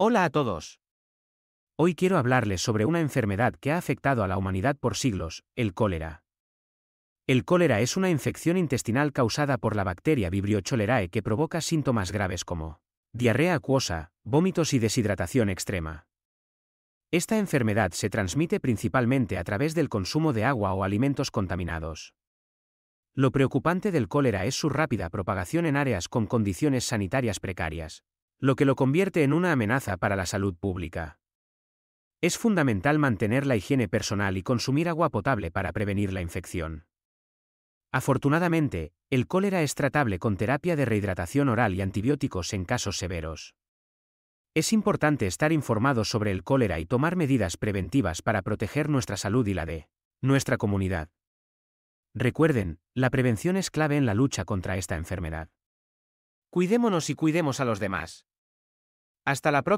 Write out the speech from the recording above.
Hola a todos. Hoy quiero hablarles sobre una enfermedad que ha afectado a la humanidad por siglos, el cólera. El cólera es una infección intestinal causada por la bacteria Vibrio cholerae que provoca síntomas graves como diarrea acuosa, vómitos y deshidratación extrema. Esta enfermedad se transmite principalmente a través del consumo de agua o alimentos contaminados. Lo preocupante del cólera es su rápida propagación en áreas con condiciones sanitarias precarias, lo que lo convierte en una amenaza para la salud pública. Es fundamental mantener la higiene personal y consumir agua potable para prevenir la infección. Afortunadamente, el cólera es tratable con terapia de rehidratación oral y antibióticos en casos severos. Es importante estar informados sobre el cólera y tomar medidas preventivas para proteger nuestra salud y la de nuestra comunidad. Recuerden, la prevención es clave en la lucha contra esta enfermedad. Cuidémonos y cuidemos a los demás. Hasta la próxima.